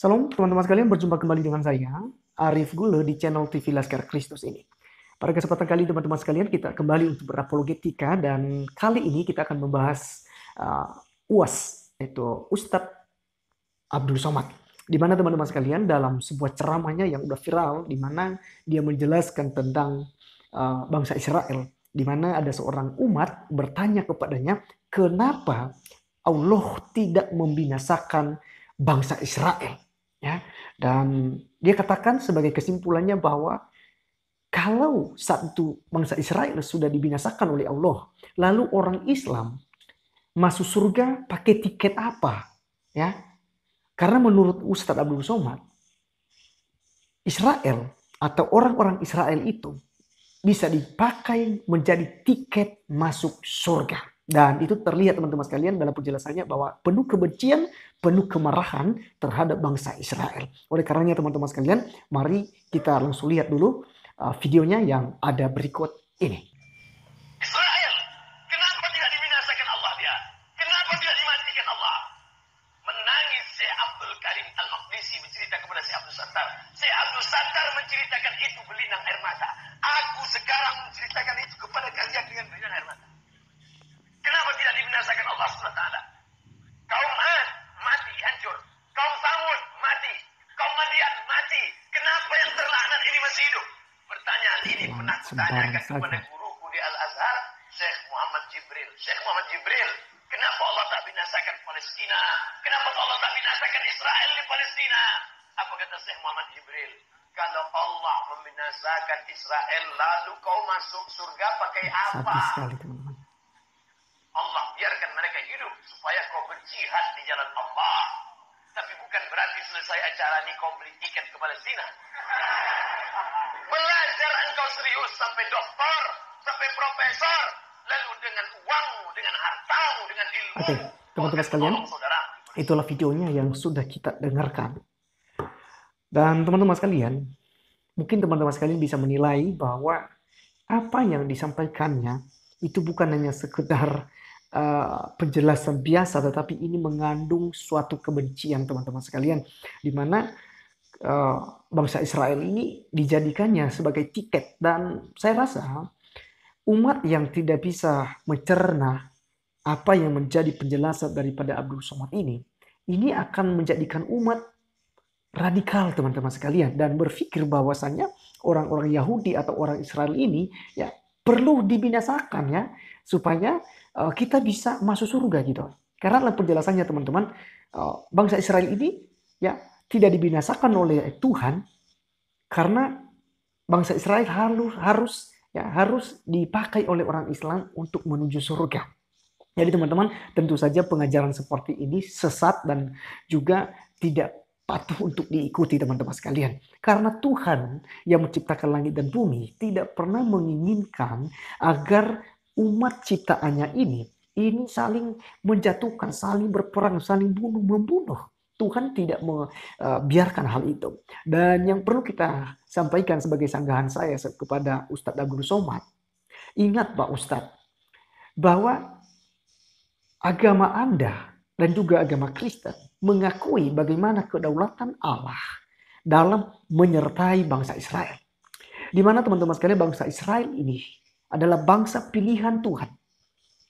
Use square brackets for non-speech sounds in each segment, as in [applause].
Salam teman-teman sekalian, berjumpa kembali dengan saya, Arif Gule di channel TV Laskar Kristus ini. Pada kesempatan kali teman-teman sekalian kita kembali untuk berapologetika dan kali ini kita akan membahas uh, UAS, yaitu Ustadz Abdul Somad di mana teman-teman sekalian dalam sebuah ceramahnya yang udah viral di mana dia menjelaskan tentang uh, bangsa Israel di mana ada seorang umat bertanya kepadanya kenapa Allah tidak membinasakan bangsa Israel ya dan dia katakan sebagai kesimpulannya bahwa kalau satu bangsa Israel sudah dibinasakan oleh Allah lalu orang Islam masuk surga pakai tiket apa ya karena menurut Ustadz Abdul Somad, Israel atau orang-orang Israel itu bisa dipakai menjadi tiket masuk surga. Dan itu terlihat teman-teman sekalian dalam penjelasannya bahwa penuh kebencian, penuh kemarahan terhadap bangsa Israel. Oleh karenanya teman-teman sekalian, mari kita langsung lihat dulu uh, videonya yang ada berikut ini. menceritakan itu berlinang air mata. Aku sekarang menceritakan itu kepada kalian dengan berlinang air mata. Kenapa tidak dibinasakan Allah SWT? Kaum Ad mati, hancur. Kaum Samud mati. Kaum Madian mati. Kenapa yang terlaknat ini masih hidup? Pertanyaan ini pernah kutanyakan kepada guruku di Al-Azhar, Syekh Muhammad Jibril. Syekh Muhammad Jibril, kenapa Allah tak binasakan Palestina? Kenapa Allah tak binasakan Israel di Palestina? Apa kata Syekh Muhammad Jibril? Kalau Allah membinasakan Israel, lalu kau masuk surga pakai apa? sekali, teman-teman. Allah biarkan mereka hidup supaya kau berjihad di jalan Allah. Tapi bukan berarti selesai acara ini kau beli tiket ke Palestina. [laughs] Belajar engkau serius sampai doktor, sampai profesor, lalu dengan uangmu, dengan hartamu, dengan ilmu. Oke, okay. teman-teman sekalian, itulah videonya yang sudah kita dengarkan. Dan teman-teman sekalian, mungkin teman-teman sekalian bisa menilai bahwa apa yang disampaikannya itu bukan hanya sekedar uh, penjelasan biasa, tetapi ini mengandung suatu kebencian teman-teman sekalian, di mana uh, bangsa Israel ini dijadikannya sebagai tiket. Dan saya rasa umat yang tidak bisa mencerna apa yang menjadi penjelasan daripada Abdul Somad ini, ini akan menjadikan umat radikal teman-teman sekalian dan berpikir bahwasanya orang-orang Yahudi atau orang Israel ini ya perlu dibinasakan ya supaya uh, kita bisa masuk surga gitu. Karena dalam penjelasannya teman-teman uh, bangsa Israel ini ya tidak dibinasakan oleh Tuhan karena bangsa Israel harus harus ya harus dipakai oleh orang Islam untuk menuju surga. Jadi teman-teman tentu saja pengajaran seperti ini sesat dan juga tidak patuh untuk diikuti teman-teman sekalian. Karena Tuhan yang menciptakan langit dan bumi tidak pernah menginginkan agar umat ciptaannya ini ini saling menjatuhkan, saling berperang, saling bunuh membunuh. Tuhan tidak membiarkan eh, hal itu. Dan yang perlu kita sampaikan sebagai sanggahan saya kepada Ustadz Dagur Somad. Ingat Pak Ustadz, bahwa agama Anda dan juga agama Kristen mengakui bagaimana kedaulatan Allah dalam menyertai bangsa Israel. Di mana teman-teman sekalian bangsa Israel ini adalah bangsa pilihan Tuhan.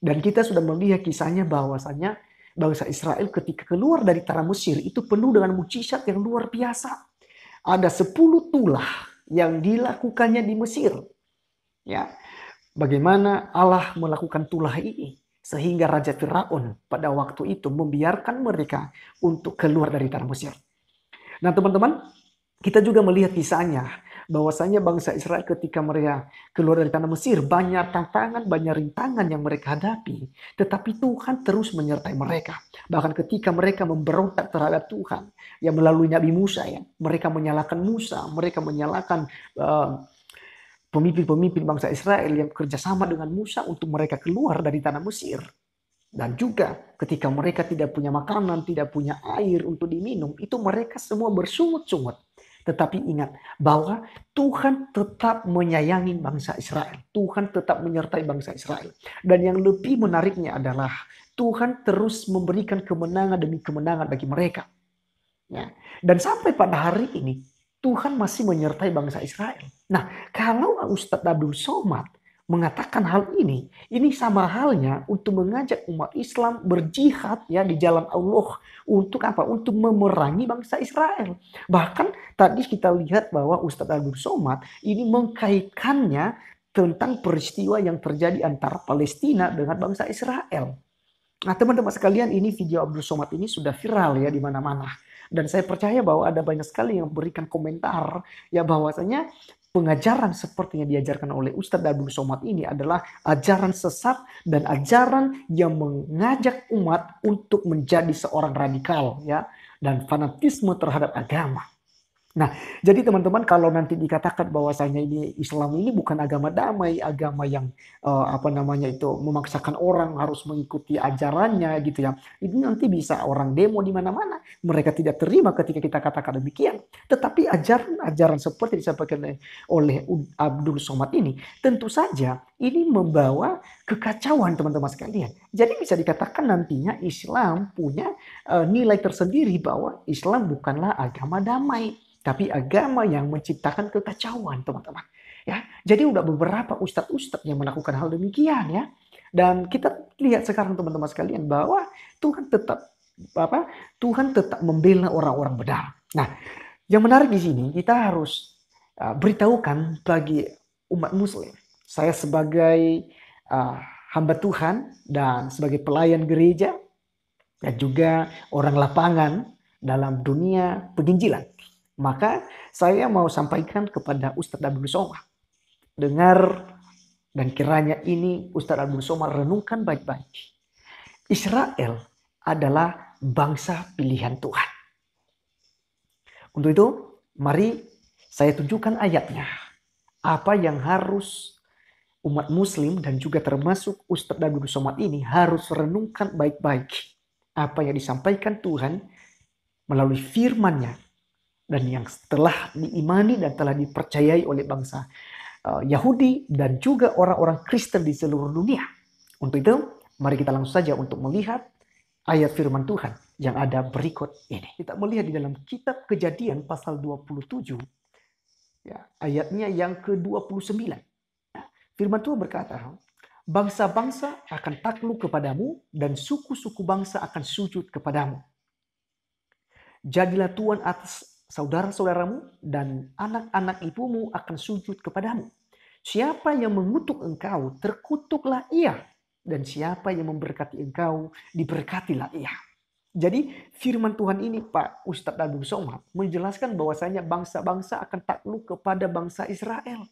Dan kita sudah melihat kisahnya bahwasanya bangsa Israel ketika keluar dari tanah Mesir itu penuh dengan mukjizat yang luar biasa. Ada 10 tulah yang dilakukannya di Mesir. Ya. Bagaimana Allah melakukan tulah ini? Sehingga Raja Firaun pada waktu itu membiarkan mereka untuk keluar dari tanah Mesir. Nah teman-teman, kita juga melihat kisahnya bahwasanya bangsa Israel ketika mereka keluar dari tanah Mesir banyak tantangan, banyak rintangan yang mereka hadapi. Tetapi Tuhan terus menyertai mereka. Bahkan ketika mereka memberontak terhadap Tuhan, yang melalui Nabi Musa ya, mereka menyalahkan Musa, mereka menyalahkan uh, eh, pemimpin-pemimpin bangsa Israel yang kerjasama dengan Musa untuk mereka keluar dari tanah Mesir. Dan juga ketika mereka tidak punya makanan, tidak punya air untuk diminum, itu mereka semua bersungut-sungut. Tetapi ingat bahwa Tuhan tetap menyayangi bangsa Israel. Tuhan tetap menyertai bangsa Israel. Dan yang lebih menariknya adalah Tuhan terus memberikan kemenangan demi kemenangan bagi mereka. Ya. Dan sampai pada hari ini, Tuhan masih menyertai bangsa Israel. Nah, kalau Ustadz Abdul Somad mengatakan hal ini, ini sama halnya untuk mengajak umat Islam berjihad ya di jalan Allah untuk apa? Untuk memerangi bangsa Israel. Bahkan tadi kita lihat bahwa Ustadz Abdul Somad ini mengkaitkannya tentang peristiwa yang terjadi antara Palestina dengan bangsa Israel. Nah teman-teman sekalian ini video Abdul Somad ini sudah viral ya di mana-mana. Dan saya percaya bahwa ada banyak sekali yang memberikan komentar ya bahwasanya pengajaran seperti yang diajarkan oleh Ustadz Abdul Somad ini adalah ajaran sesat dan ajaran yang mengajak umat untuk menjadi seorang radikal ya dan fanatisme terhadap agama. Nah, jadi teman-teman kalau nanti dikatakan bahwasanya ini Islam ini bukan agama damai, agama yang uh, apa namanya itu memaksakan orang harus mengikuti ajarannya gitu ya. Ini nanti bisa orang demo di mana-mana. Mereka tidak terima ketika kita katakan demikian. Tetapi ajaran-ajaran seperti disampaikan oleh Abdul Somad ini tentu saja ini membawa kekacauan teman-teman sekalian. Jadi bisa dikatakan nantinya Islam punya uh, nilai tersendiri bahwa Islam bukanlah agama damai. Tapi agama yang menciptakan kekacauan, teman-teman. Ya, jadi udah beberapa ustadz-ustadz yang melakukan hal demikian ya. Dan kita lihat sekarang teman-teman sekalian bahwa Tuhan tetap apa? Tuhan tetap membela orang-orang benar. Nah, yang menarik di sini kita harus beritahukan bagi umat muslim. Saya sebagai uh, hamba Tuhan dan sebagai pelayan gereja dan juga orang lapangan dalam dunia penginjilan. Maka saya mau sampaikan kepada Ustadz Abdul Somad. Dengar dan kiranya ini Ustadz Abdul Somad renungkan baik-baik. Israel adalah bangsa pilihan Tuhan. Untuk itu, mari saya tunjukkan ayatnya. Apa yang harus umat muslim dan juga termasuk Ustadz Abdul Somad ini harus renungkan baik-baik. Apa yang disampaikan Tuhan melalui firmannya dan yang telah diimani dan telah dipercayai oleh bangsa eh, Yahudi dan juga orang-orang Kristen di seluruh dunia. Untuk itu, mari kita langsung saja untuk melihat ayat firman Tuhan yang ada berikut ini. Kita melihat di dalam kitab Kejadian pasal 27 ya, ayatnya yang ke-29. Nah, firman Tuhan berkata, bangsa-bangsa akan takluk kepadamu dan suku-suku bangsa akan sujud kepadamu. Jadilah Tuhan atas saudara-saudaramu dan anak-anak ibumu akan sujud kepadamu. Siapa yang mengutuk engkau, terkutuklah ia. Dan siapa yang memberkati engkau, diberkatilah ia. Jadi firman Tuhan ini Pak Ustadz Agung Somad menjelaskan bahwasanya bangsa-bangsa akan takluk kepada bangsa Israel.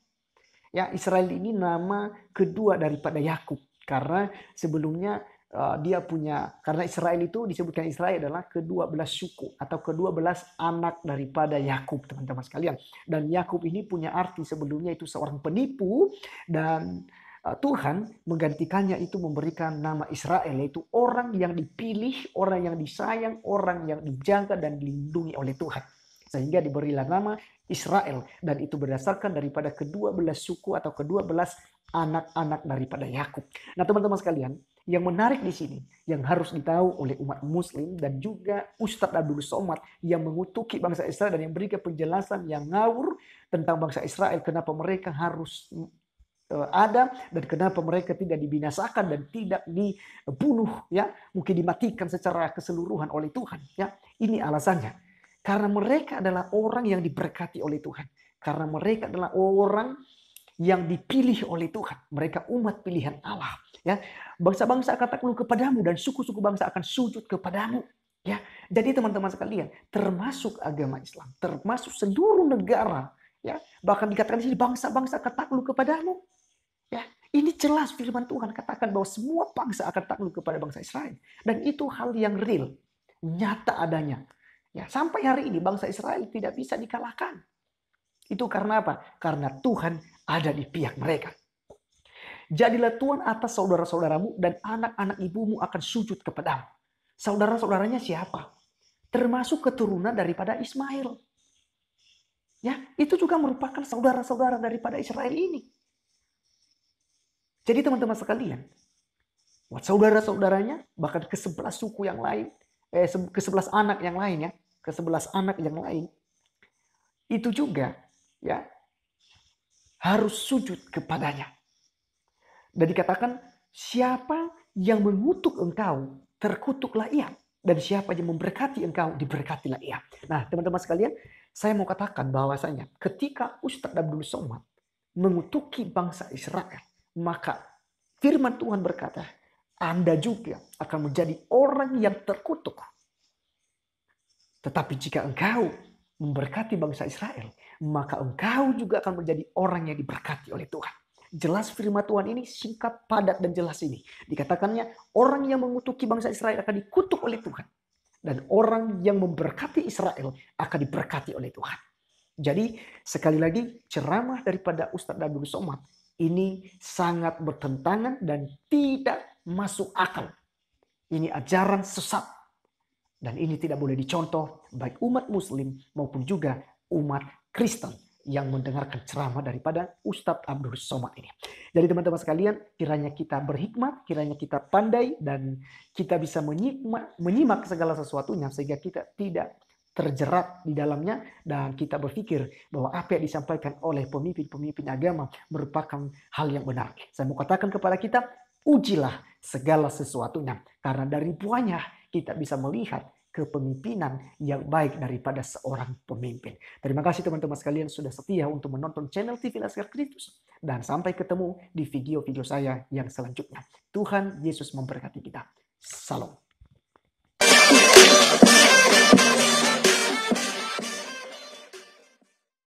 Ya Israel ini nama kedua daripada Yakub karena sebelumnya Uh, dia punya karena Israel itu disebutkan Israel adalah kedua belas suku atau kedua belas anak daripada Yakub teman-teman sekalian dan Yakub ini punya arti sebelumnya itu seorang penipu dan uh, Tuhan menggantikannya itu memberikan nama Israel yaitu orang yang dipilih, orang yang disayang, orang yang dijaga dan dilindungi oleh Tuhan. Sehingga diberilah nama Israel dan itu berdasarkan daripada kedua belas suku atau kedua belas anak-anak daripada Yakub. Nah, teman-teman sekalian, yang menarik di sini, yang harus ditahu oleh umat muslim dan juga Ustadz Abdul Somad yang mengutuki bangsa Israel dan yang berikan penjelasan yang ngawur tentang bangsa Israel kenapa mereka harus eh, ada dan kenapa mereka tidak dibinasakan dan tidak dibunuh ya mungkin dimatikan secara keseluruhan oleh Tuhan ya ini alasannya karena mereka adalah orang yang diberkati oleh Tuhan karena mereka adalah orang yang dipilih oleh Tuhan. Mereka umat pilihan Allah. Ya, bangsa-bangsa akan takluk kepadamu dan suku-suku bangsa akan sujud kepadamu. Ya, jadi teman-teman sekalian, termasuk agama Islam, termasuk seluruh negara, ya, bahkan dikatakan di sini bangsa-bangsa akan takluk kepadamu. Ya, ini jelas firman Tuhan katakan bahwa semua bangsa akan takluk kepada bangsa Israel dan itu hal yang real, nyata adanya. Ya, sampai hari ini bangsa Israel tidak bisa dikalahkan. Itu karena apa? Karena Tuhan ada di pihak mereka. Jadilah Tuhan atas saudara-saudaramu dan anak-anak ibumu akan sujud kepadamu. Saudara-saudaranya siapa? Termasuk keturunan daripada Ismail. Ya, itu juga merupakan saudara-saudara daripada Israel ini. Jadi teman-teman sekalian, buat saudara-saudaranya, bahkan ke sebelas suku yang lain, eh, ke sebelas anak yang lain ya, ke sebelas anak yang lain, itu juga ya harus sujud kepadanya. Dan dikatakan siapa yang mengutuk engkau terkutuklah ia dan siapa yang memberkati engkau diberkatilah ia. Nah teman-teman sekalian saya mau katakan bahwasanya ketika Ustadz Abdul Somad mengutuki bangsa Israel maka firman Tuhan berkata Anda juga akan menjadi orang yang terkutuk. Tetapi jika engkau memberkati bangsa Israel maka engkau juga akan menjadi orang yang diberkati oleh Tuhan. Jelas firman Tuhan ini singkat, padat, dan jelas ini. Dikatakannya orang yang mengutuki bangsa Israel akan dikutuk oleh Tuhan. Dan orang yang memberkati Israel akan diberkati oleh Tuhan. Jadi sekali lagi ceramah daripada Ustadz Abdul Somad ini sangat bertentangan dan tidak masuk akal. Ini ajaran sesat. Dan ini tidak boleh dicontoh baik umat muslim maupun juga umat Kristen yang mendengarkan ceramah daripada Ustadz Abdul Somad ini. Jadi teman-teman sekalian, kiranya kita berhikmat, kiranya kita pandai, dan kita bisa menyimak, menyimak segala sesuatunya sehingga kita tidak terjerat di dalamnya dan kita berpikir bahwa apa yang disampaikan oleh pemimpin-pemimpin agama merupakan hal yang benar. Saya mau katakan kepada kita, ujilah segala sesuatunya karena dari buahnya kita bisa melihat kepemimpinan yang baik daripada seorang pemimpin. Terima kasih teman-teman sekalian sudah setia untuk menonton channel TV Laskar Kristus. Dan sampai ketemu di video-video saya yang selanjutnya. Tuhan Yesus memberkati kita. Salam.